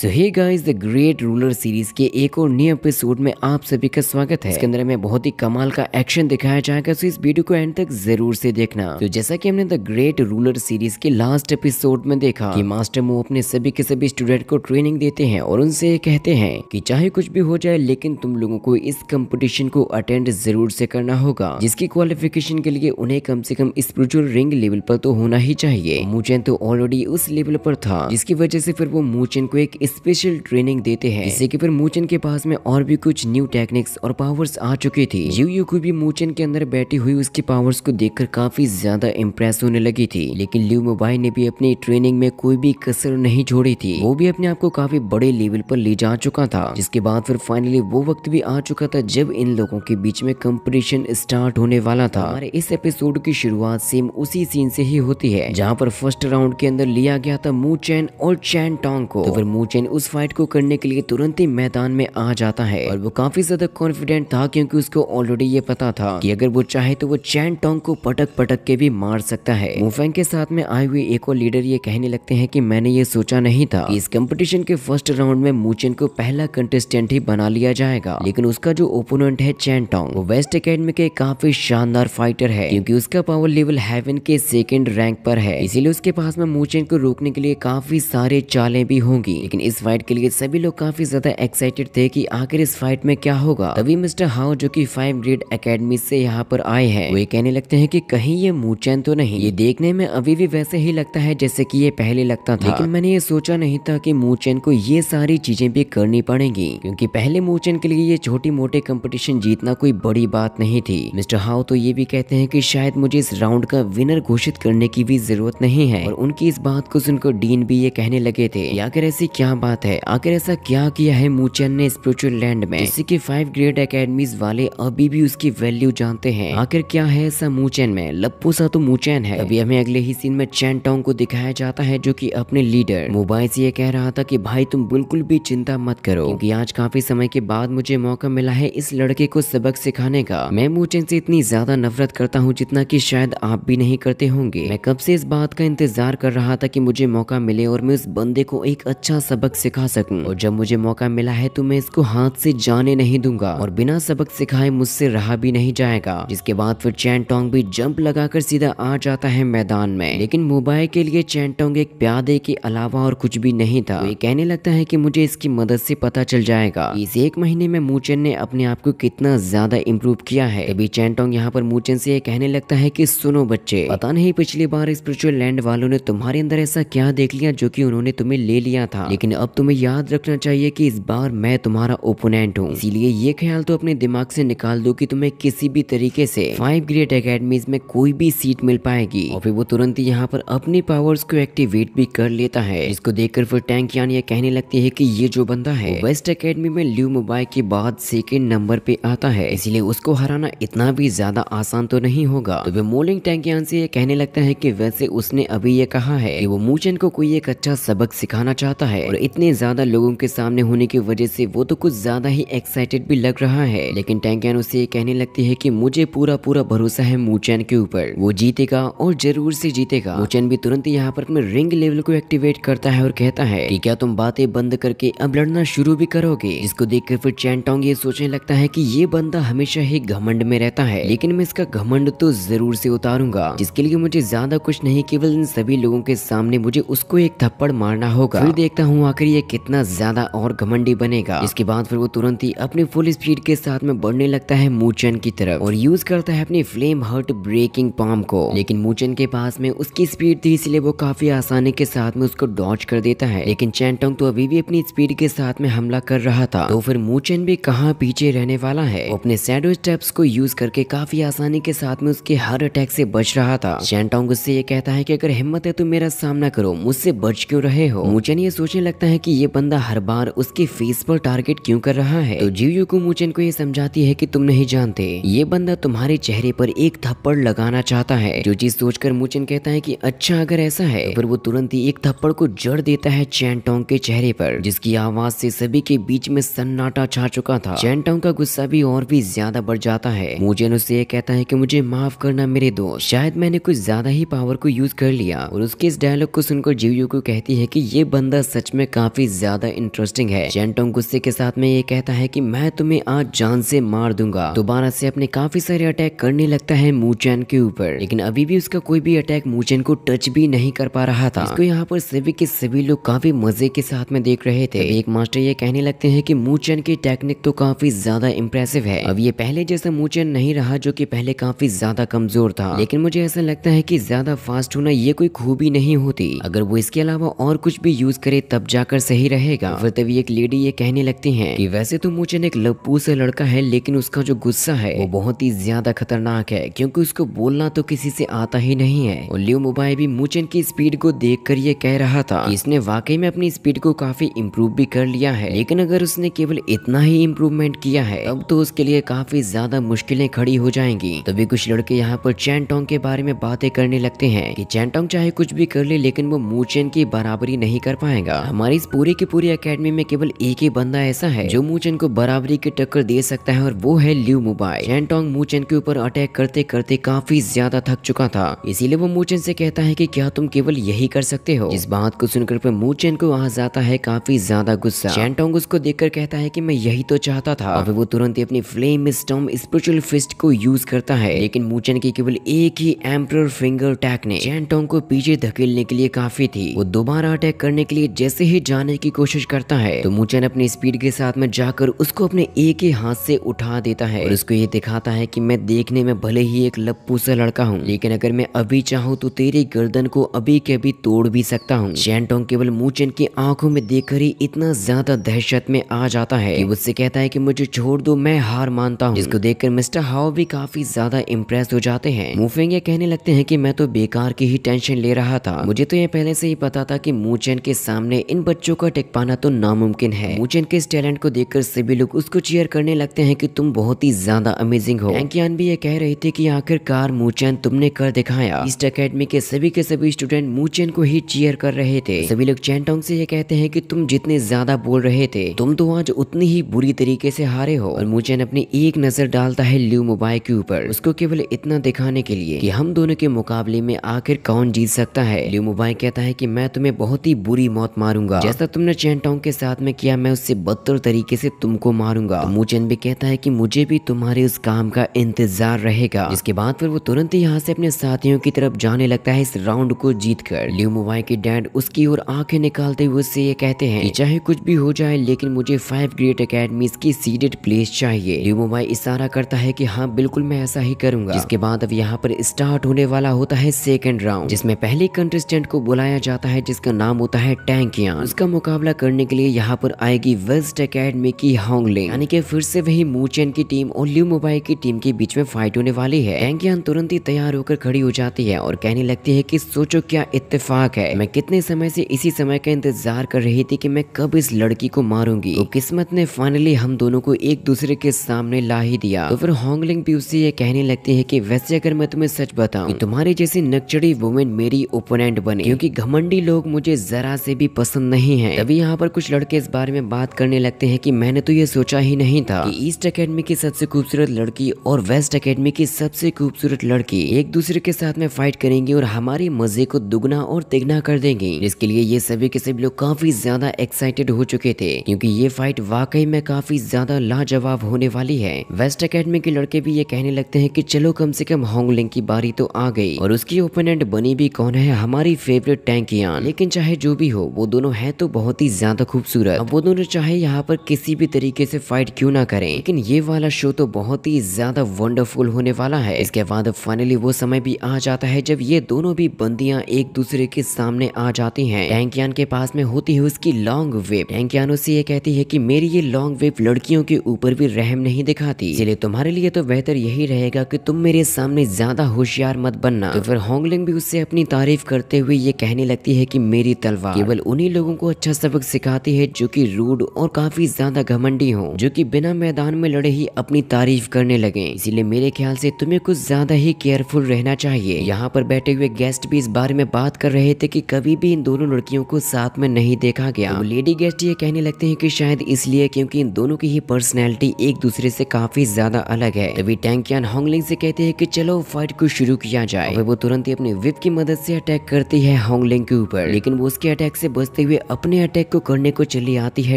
So hey guys the great ruler series के एक और नए एपिसोड में आप सभी का स्वागत है इसके अंदर हमें बहुत ही कमाल का एक्शन दिखाया जाएगा सो इस वीडियो को एंड तक जरूर से देखना तो जैसा कि हमने द ग्रेट रूलर सीरीज के लास्ट एपिसोड में देखा कि मास्टर मो अपने सभी के सभी स्टूडेंट को ट्रेनिंग देते हैं और उनसे कहते हैं की चाहे कुछ भी हो जाए लेकिन तुम लोगों को इस कम्पिटिशन को अटेंड जरूर से करना होगा जिसकी क्वालिफिकेशन के लिए उन्हें कम से कम स्पिरिचुअल रिंग लेवल पर तो होना ही चाहिए मूचेन तो ऑलरेडी उस लेवल पर था जिसकी वजह से फिर वो मूचेन को एक स्पेशल ट्रेनिंग देते हैं जैसे की फिर मूचन के पास में और भी कुछ न्यू टेक्निक्स और पावर्स आ चुकी थी यू यू भी मूचन के अंदर बैठी हुई उसकी पावर्स को देख काफी ज्यादा इम्प्रेस होने लगी थी लेकिन ल्यू मोबाइल ने भी अपनी ट्रेनिंग में कोई भी कसर नहीं छोड़ी थी वो भी अपने आप को काफी बड़े लेवल पर ले जा चुका था जिसके बाद फिर फाइनली वो वक्त भी आ चुका था जब इन लोगों के बीच में कंपटीशन स्टार्ट होने वाला था और इस एपिसोड की शुरुआत सेम उसी सीन से ही होती है जहाँ पर फर्स्ट राउंड के अंदर लिया गया था मूचैन और चैन टोंग को तो फिर मू सेन उस फाइट को करने के लिए तुरंत ही मैदान में आ जाता है और वो काफी ज्यादा कॉन्फिडेंट था क्योंकि उसको ऑलरेडी ये पता था कि अगर वो चाहे तो वो चैन टोंग को पटक पटक के भी मार सकता है मुफेंग के साथ में आए हुए एक और लीडर ये कहने लगते हैं कि मैंने ये सोचा नहीं था इस कंपटीशन के फर्स्ट राउंड में मूचेन को पहला कंटेस्टेंट ही बना लिया जाएगा लेकिन उसका जो ओपोनेंट है चैन टोंग वो वेस्ट अकेडमी के काफी शानदार फाइटर है क्यूँकी उसका पावर लेवल हेवन के सेकेंड रैंक पर है इसीलिए उसके पास में मूचेन को रोकने के लिए काफी सारे चालें भी होंगी लेकिन इस फाइट के लिए सभी लोग काफी ज्यादा एक्साइटेड थे कि आखिर इस फाइट में क्या होगा तभी मिस्टर हाउ जो कि फाइव ग्रेड अकेडमी से यहाँ पर आए हैं वे कहने लगते हैं कि कहीं ये मूचैन तो नहीं ये देखने में अभी भी वैसे ही लगता है जैसे कि ये पहले लगता था लेकिन मैंने ये सोचा नहीं था की मूचैन को ये सारी चीजें भी करनी पड़ेगी क्यूँकी पहले मूचैन के लिए ये छोटी मोटे कॉम्पिटिशन जीतना कोई बड़ी बात नहीं थी मिस्टर हाउ तो ये भी कहते हैं की शायद मुझे इस राउंड का विनर घोषित करने की भी जरूरत नहीं है और उनकी इस बात को सुनकर डीन भी ये कहने लगे थे या आखिर ऐसी क्या बात है आखिर ऐसा क्या किया है मूचन ने स्पिरिचुअल लैंड में जिससे कि फाइव ग्रेड अकेडमी वाले अभी भी उसकी वैल्यू जानते हैं आखिर क्या है ऐसा मूचन में लपू सा तो मूचन है अभी हमें अगले ही सीन में चैन टोंग को दिखाया जाता है जो की अपने लीडर मोबाइल से ये कह रहा था की भाई तुम बिल्कुल भी चिंता मत करो की आज काफी समय के बाद मुझे मौका मिला है इस लड़के को सबक सिखाने का मैं मूचन से इतनी ज्यादा नफरत करता हूँ जितना की शायद आप भी नहीं करते होंगे मैं कब से इस बात का इंतजार कर रहा था की मुझे मौका मिले और मैं उस बंदे को एक अच्छा सबक सबक सिखा सकूं और जब मुझे मौका मिला है तो मैं इसको हाथ से जाने नहीं दूंगा और बिना सबक सिखाए मुझसे रहा भी नहीं जाएगा जिसके बाद फिर चैन टोंग भी जंप लगाकर सीधा आ जाता है मैदान में लेकिन मोबाइल के लिए चैन टोंग एक प्यादे के अलावा और कुछ भी नहीं था वे तो कहने लगता है की मुझे इसकी मदद ऐसी पता चल जाएगा इस एक महीने में मूचन ने अपने आप को कितना ज्यादा इम्प्रूव किया है अभी चैन टोंग यहाँ पर मूचन ऐसी ये कहने लगता है की सुनो बच्चे पता नहीं पिछली बार स्पिरिचुअल लैंड वालों ने तुम्हारे अंदर ऐसा क्या देख लिया जो की उन्होंने तुम्हें ले लिया था लेकिन लेकिन अब तुम्हें याद रखना चाहिए कि इस बार मैं तुम्हारा ओपोनेंट हूँ इसीलिए ये ख्याल तो अपने दिमाग से निकाल दो कि तुम्हें किसी भी तरीके से फाइव ग्रेड अकेडमीज में कोई भी सीट मिल पाएगी और फिर वो तुरंत ही यहाँ पर अपनी पावर्स को एक्टिवेट भी कर लेता है इसको देखकर फिर टैंक यान ये कहने लगती है की ये जो बंदा है वेस्ट अकेडमी में ल्यू मोबाइल के बाद सेकेंड नंबर पे आता है इसीलिए उसको हराना इतना भी ज्यादा आसान तो नहीं होगा तो वे मोलिंग टैंक यान से ये कहने लगता है कि वैसे उसने अभी ये कहा है कि वो मूचन को कोई एक अच्छा सबक सिखाना चाहता है और इतने ज्यादा लोगों के सामने होने की वजह से वो तो कुछ ज्यादा ही एक्साइटेड भी लग रहा है लेकिन टैंकैन उसे कहने लगती है कि मुझे पूरा पूरा भरोसा है मूचैन के ऊपर वो जीतेगा और जरूर से जीतेगा मूचैन भी तुरंत यहाँ पर अपने रिंग लेवल को एक्टिवेट करता है और कहता है की क्या तुम बातें बंद करके अब लड़ना शुरू भी करोगे इसको देखकर फिर चैन टोंग ये सोचने लगता है की ये बंदा हमेशा ही घमंड में रहता है लेकिन मैं इसका घमंड तो जरूर से उतारूंगा जिसके लिए मुझे ज्यादा कुछ नहीं केवल इन सभी लोगों के सामने मुझे उसको एक थप्पड़ मारना होगा फिर देखता हूँ आखिर ये कितना ज्यादा और घमंडी बनेगा इसके बाद फिर वो तुरंत ही अपनी फुल स्पीड के साथ में बढ़ने लगता है मूचन की तरफ और यूज करता है अपनी फ्लेम हर्ट ब्रेकिंग पाम को लेकिन मूचन के पास में उसकी स्पीड थी इसलिए वो काफी आसानी के साथ में उसको डॉच कर देता है लेकिन चैनटोंग तो अभी भी अपनी स्पीड के साथ में हमला कर रहा था तो फिर मूचन भी कहाँ पीछे रहने वाला है अपने सैडो स्टेप्स को यूज करके काफी आसानी के साथ में उसके हर अटैक से बच रहा था चैनटोंग उससे ये कहता है की अगर हिम्मत है तो मेरा सामना करो मुझसे बच क्यों रहे हो मूचन ये सोचने लगता लगता है कि ये बंदा हर बार उसके फेस पर टारगेट क्यों कर रहा है तो जीव योकोमोचन को ये समझाती है कि तुम नहीं जानते ये बंदा तुम्हारे चेहरे पर एक थप्पड़ लगाना चाहता है जो चीज सोचकर मोचन कहता है कि अच्छा अगर ऐसा है तो फिर वो तुरंत ही एक थप्पड़ को जड़ देता है चैनटोंग के चेहरे पर जिसकी आवाज से सभी के बीच में सन्नाटा छा चुका था चैनटोंग का गुस्सा भी और भी ज्यादा बढ़ जाता है मोचन उससे ये कहता है की मुझे माफ करना मेरे दोस्त शायद मैंने कुछ ज्यादा ही पावर को यूज कर लिया और उसके इस डायलॉग को सुनकर जीव को कहती है की ये बंदा सच में काफी ज्यादा इंटरेस्टिंग है जेंटोंग गुस्से के साथ में ये कहता है की मैं तुम्हें आज जान से मार दूंगा दोबारा से अपने काफी सारे अटैक करने लगता है मूचैन के ऊपर लेकिन अभी भी उसका कोई भी अटैक मूचैन को टच भी नहीं कर पा रहा था इसको यहाँ पर सभी के सभी लोग काफी मजे के साथ में देख रहे थे एक मास्टर ये कहने लगते है की मूचैन की टेक्निक तो काफी ज्यादा इम्प्रेसिव है अब ये पहले जैसा मूचैन नहीं रहा जो की पहले काफी ज्यादा कमजोर था लेकिन मुझे ऐसा लगता है की ज्यादा फास्ट होना ये कोई खूबी नहीं होती अगर वो इसके अलावा और कुछ भी यूज करे तब जा जाकर सही रहेगा हाँ। तभी एक लेडी ये कहने लगती है कि वैसे तो मुचन एक लपू से लड़का है लेकिन उसका जो गुस्सा है वो बहुत ही ज्यादा खतरनाक है क्योंकि उसको बोलना तो किसी से आता ही नहीं है और लियो मोबाइल भी मुचन की स्पीड को देख कर ये कह रहा था इसने वाकई में अपनी स्पीड को काफी इम्प्रूव भी कर लिया है लेकिन अगर उसने केवल इतना ही इम्प्रूवमेंट किया है अब तो उसके लिए काफी ज्यादा मुश्किलें खड़ी हो जाएंगी तभी कुछ लड़के यहाँ पर चैनटोंग के बारे में बातें करने लगते हैं कि चैनटोंग चाहे कुछ भी कर ले लेकिन वो मूचेन की बराबरी नहीं कर पाएगा हमारे हमारी इस पूरी की पूरी अकेडमी में केवल एक ही बंदा ऐसा है जो मूचन को बराबरी की टक्कर दे सकता है और वो है ल्यू मोबाइल शेंटोंग मूचन के ऊपर अटैक करते करते काफी ज्यादा थक चुका था इसीलिए वो मूचन से कहता है की क्या तुम केवल यही कर सकते हो इस बात को सुनकर मूचन को वहाँ जाता है काफी ज्यादा गुस्सा शेंटोंग उसको देख कहता है की मैं यही तो चाहता था अभी वो तुरंत ही अपनी फ्लेम स्टॉम स्पिरिचुअल फिस्ट को यूज करता है लेकिन मूचन की केवल एक ही एम्प्रोर फिंगर टैक ने शेंटोंग को पीछे धकेलने के लिए काफी थी वो दोबारा अटैक करने के लिए जैसे ही ही जाने की कोशिश करता है तो मूचन अपनी स्पीड के साथ में जाकर उसको अपने एक ही हाथ से उठा देता है और उसको ये दिखाता है कि मैं देखने में भले ही एक लप्पू सा लड़का हूँ लेकिन अगर मैं अभी चाहूँ तो तेरी गर्दन को अभी के अभी तोड़ भी सकता हूँ शैनटोंग केवल मूचन की आंखों में देख ही इतना ज्यादा दहशत में आ जाता है उससे कहता है की मुझे छोड़ दो मैं हार मानता हूँ इसको देखकर मिस्टर हाउ भी काफी ज्यादा इम्प्रेस हो जाते हैं मूफेंग ये कहने लगते है की मैं तो बेकार की ही टेंशन ले रहा था मुझे तो ये पहले से ही पता था की मूचन के सामने इन इन बच्चों का टिक पाना तो नामुमकिन है मुझे के इस टैलेंट को देखकर सभी लोग उसको चेयर करने लगते हैं कि तुम बहुत ही ज्यादा अमेजिंग हो एंकियान भी ये कह रहे थे कि आखिरकार मूचैन तुमने कर दिखाया इस अकेडमी के सभी के सभी स्टूडेंट मूचैन को ही चेयर कर रहे थे सभी लोग चैनटोंग से ये कहते हैं कि तुम जितने ज्यादा बोल रहे थे तुम तो आज उतनी ही बुरी तरीके से हारे हो और मूचैन अपनी एक नजर डालता है ल्यू मोबाइल के ऊपर उसको केवल इतना दिखाने के लिए की हम दोनों के मुकाबले में आखिर कौन जीत सकता है ल्यू मोबाइल कहता है की मैं तुम्हें बहुत ही बुरी मौत मारूंगा करूंगा जैसा तुमने चैन टोंग के साथ में किया मैं उससे बदतर तरीके से तुमको मारूंगा तो मुचेन भी कहता है की मुझे भी तुम्हारे उस काम का इंतजार रहेगा इसके बाद फिर वो तुरंत ही यहाँ से अपने साथियों की तरफ जाने लगता है इस राउंड को जीत कर लियो मोबाइल के डैड उसकी ओर आंखें निकालते हुए उससे ये कहते हैं चाहे कुछ भी हो जाए लेकिन मुझे फाइव ग्रेड अकेडमी की सीडेड प्लेस चाहिए लियो मोबाइल इशारा करता है की हाँ बिल्कुल मैं ऐसा ही करूंगा इसके बाद अब यहाँ पर स्टार्ट होने वाला होता है सेकेंड राउंड जिसमें पहले कंटेस्टेंट को बुलाया जाता है जिसका नाम होता है टैंकिया चांस का मुकाबला करने के लिए यहाँ पर आएगी वेस्ट अकेडमी की होंगलिंग यानी कि फिर से वही मूचेन की टीम और ल्यू मोबाइल की टीम के बीच में फाइट होने वाली है एंगियान तुरंत ही तैयार होकर खड़ी हो जाती है और कहने लगती है की सोचो क्या इतफाक है मैं कितने समय ऐसी इसी समय का इंतजार कर रही थी की मैं कब इस लड़की को मारूंगी तो किस्मत ने फाइनली हम दोनों को एक दूसरे के सामने ला ही दिया तो फिर होंगलिंग भी उससे ये कहने लगती है की वैसे अगर मैं तुम्हें सच बताऊं तुम्हारे जैसी नक्चड़ी वुमेन मेरी ओपोनेंट बने क्योंकि घमंडी लोग मुझे जरा से भी पसंद नहीं है तभी यहाँ पर कुछ लड़के इस बारे में बात करने लगते हैं कि मैंने तो ये सोचा ही नहीं था कि ईस्ट अकेडमी की सबसे खूबसूरत लड़की और वेस्ट अकेडमी की सबसे खूबसूरत लड़की एक दूसरे के साथ में फाइट करेंगी और हमारे मजे को दुगना और तिगना कर देंगी जिसके लिए ये सभी के सभी लोग काफी ज्यादा एक्साइटेड हो चुके थे क्यूँकी ये फाइट वाकई में काफी ज्यादा लाजवाब होने वाली है वेस्ट अकेडमी के लड़के भी ये कहने लगते है की चलो कम से कम होंगलिंग की बारी तो आ गई और उसकी ओपोनेंट बनी भी कौन है हमारी फेवरेट टैंकियान लेकिन चाहे जो भी हो वो दोनों है तो बहुत ही ज्यादा खूबसूरत अब वो दोनों चाहे यहाँ पर किसी भी तरीके से फाइट क्यों ना करें लेकिन ये वाला शो तो बहुत ही ज्यादा वंडरफुल होने वाला है इसके बाद फाइनली वो समय भी आ जाता है जब ये दोनों भी बंदियां एक दूसरे के सामने आ जाती है टैंकियान के पास में होती है उसकी लॉन्ग वेब टैंकियान उसे ये कहती है की मेरी ये लॉन्ग वेब लड़कियों के ऊपर भी रहम नहीं दिखाती इसलिए तुम्हारे लिए तो बेहतर यही रहेगा की तुम मेरे सामने ज्यादा होशियार मत बनना तो फिर होंगलिंग भी उससे अपनी तारीफ करते हुए ये कहने लगती है कि मेरी तलवार केवल उन्हीं लोगों लोगों को अच्छा सबक सिखाती है जो कि रूड और काफी ज्यादा घमंडी हो जो कि बिना मैदान में लड़े ही अपनी तारीफ करने लगे इसीलिए मेरे ख्याल से तुम्हें कुछ ज्यादा ही केयरफुल रहना चाहिए यहाँ पर बैठे हुए गेस्ट भी इस बारे में बात कर रहे थे की कभी भी इन दोनों लड़कियों को साथ में नहीं देखा गया तो लेडी गेस्ट ये कहने लगते है की शायद इसलिए क्यूँकी इन दोनों की ही पर्सनैलिटी एक दूसरे से काफी ज्यादा अलग है तभी टैंकियान होंगलिंग से कहते हैं की चलो फाइट को शुरू किया जाए वो तुरंत ही अपने विप की मदद से अटैक करती है होंगलिंग के ऊपर लेकिन वो उसके अटैक से बचते हुए लिए अपने अटैक को करने को चली आती है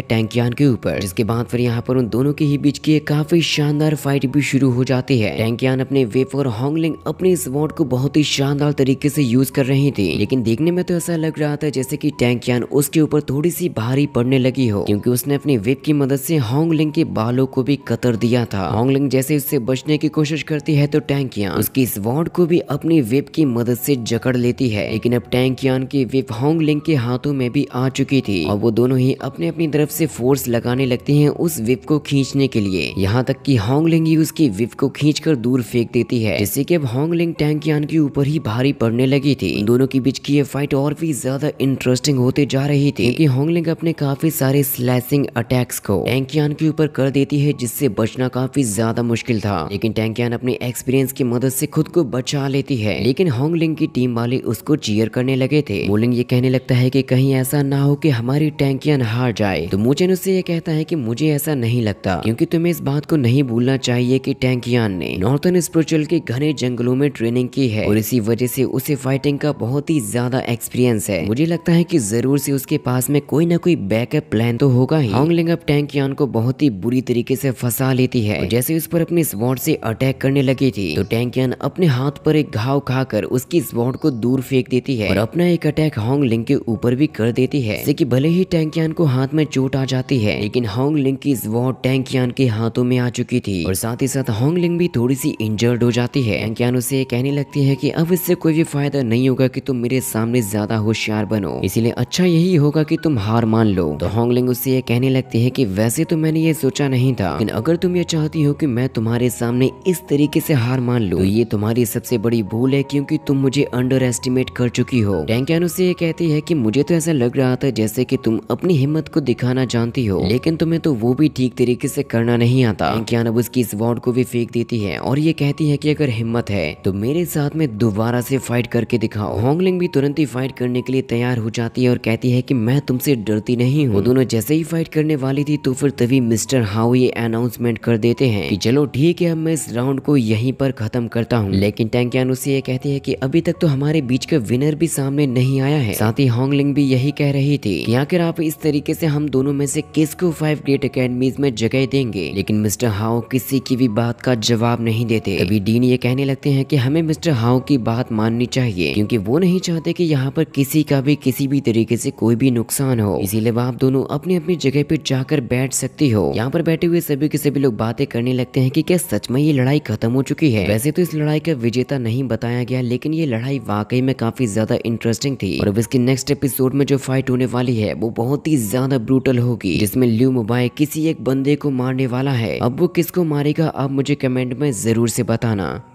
टैंकियान के ऊपर जिसके बाद फिर यहाँ पर उन दोनों के ही बीच की एक काफी शानदार फाइट भी शुरू हो जाती है टैंकियान अपने वेफ और अपने स्वॉर्ड को बहुत ही शानदार तरीके से यूज कर रही थी लेकिन देखने में तो ऐसा लग रहा था जैसे की टैंकियान उसके ऊपर थोड़ी सी भारी पड़ने लगी हो क्योंकि उसने अपनी वेप की मदद से होंगलिंग के बालों को भी कतर दिया था हॉन्गलिंग जैसे उससे बचने की कोशिश करती है तो टैंकियान उसकी स्वॉर्ड को भी अपनी वेप की मदद से जकड़ लेती है लेकिन अब टैंकियान की वेप हॉन्गलिंग के हाथों में भी आ चुकी थी और वो दोनों ही अपने अपनी तरफ से फोर्स लगाने लगते हैं उस विप को खींचने के लिए यहाँ तक कि हॉन्गलिंग ही उसकी विप को खींचकर दूर फेंक देती है जिससे कि अब होंगलिंग टैंक यान के ऊपर ही भारी पड़ने लगी थी दोनों के बीच की ये फाइट और भी ज्यादा इंटरेस्टिंग होते जा रही थी क्योंकि होंगलिंग अपने काफी सारे स्लैसिंग अटैक्स को टैंक यान के ऊपर कर देती है जिससे बचना काफी ज्यादा मुश्किल था लेकिन टैंक यान अपने एक्सपीरियंस की मदद से खुद को बचा लेती है लेकिन हॉन्गलिंग की टीम वाले उसको चीयर करने लगे थे बोलिंग ये कहने लगता है की कहीं ऐसा ना हो कि हमारी टैंकियां हार जाए तो मुझे उससे ये कहता है कि मुझे ऐसा नहीं लगता क्योंकि तुम्हें इस बात को नहीं भूलना चाहिए कि टैंकियान ने नॉर्थन स्प्रिचुअल के घने जंगलों में ट्रेनिंग की है और इसी वजह से उसे फाइटिंग का बहुत ही ज्यादा एक्सपीरियंस है मुझे लगता है की जरूर से उसके पास में कोई ना कोई बैकअप प्लान तो होगा ही हॉन्गलिंग अब टैंकियान को बहुत ही बुरी तरीके से फंसा लेती है जैसे उस पर अपने स्वॉर्ड से अटैक करने लगी थी तो टैंकियान अपने हाथ पर एक घाव खाकर उसकी स्वॉर्ड को दूर फेंक देती है और अपना एक अटैक हॉन्गलिंग के ऊपर भी कर देती है है जिससे की भले ही टैंकियान को हाथ में चोट आ जाती है लेकिन होंगलिंग की वॉर टैंकियान के हाथों में आ चुकी थी और साथ ही साथ होंगलिंग भी थोड़ी सी इंजर्ड हो जाती है टैंकियान उसे कहने लगती है की अब इससे कोई भी फायदा नहीं होगा की तुम मेरे सामने ज्यादा होशियार बनो इसीलिए अच्छा यही होगा की तुम हार मान लो तो होंगलिंग उससे ये कहने लगती है की वैसे तो मैंने ये सोचा नहीं था लेकिन अगर तुम ये चाहती हो की मैं तुम्हारे सामने इस तरीके से हार मान लो तो ये तुम्हारी सबसे बड़ी भूल है क्योंकि तुम मुझे अंडर एस्टिमेट कर चुकी हो टैंकियान उसे ये कहती है की मुझे तो ऐसा लग रहा रहा था जैसे कि तुम अपनी हिम्मत को दिखाना जानती हो लेकिन तुम्हें तो वो भी ठीक तरीके से करना नहीं आता अब उसकी इस वार्ड को भी फेंक देती है और ये कहती है कि अगर हिम्मत है तो मेरे साथ में दोबारा से फाइट करके दिखाओ होंगलिंग भी तुरंत ही फाइट करने के लिए तैयार हो जाती है और कहती है की मैं तुमसे डरती नहीं हूँ दोनों जैसे ही फाइट करने वाली थी तो फिर तभी मिस्टर हाउ ये अनाउंसमेंट कर देते हैं की चलो ठीक है अब मैं इस राउंड को यही पर खत्म करता हूँ लेकिन टैंकियान उसे ये कहती है की अभी तक तो हमारे बीच का विनर भी सामने नहीं आया है साथ ही होंगलिंग भी यही कह रहे रही थी कि आखिर आप इस तरीके से हम दोनों में से किसको फाइव ग्रेट अकेडमीज में जगह देंगे लेकिन मिस्टर हाउ किसी की भी बात का जवाब नहीं देते अभी डीन ये कहने लगते हैं कि हमें मिस्टर हाउ की बात माननी चाहिए क्योंकि वो नहीं चाहते कि यहाँ पर किसी का भी किसी भी तरीके से कोई भी नुकसान हो इसीलिए आप दोनों अपनी अपनी जगह पे जाकर बैठ सकती हो यहाँ पर बैठे हुए सभी के सभी लोग बातें करने लगते हैं कि क्या सच में ये लड़ाई खत्म हो चुकी है वैसे तो इस लड़ाई का विजेता नहीं बताया गया लेकिन ये लड़ाई वाकई में काफी ज्यादा इंटरेस्टिंग थी और अब इसके नेक्स्ट एपिसोड में जो फाइट होने वाली है वो बहुत ही ज्यादा ब्रूटल होगी जिसमें ल्यू मोबाइल किसी एक बंदे को मारने वाला है अब वो किसको मारेगा आप मुझे कमेंट में जरूर से बताना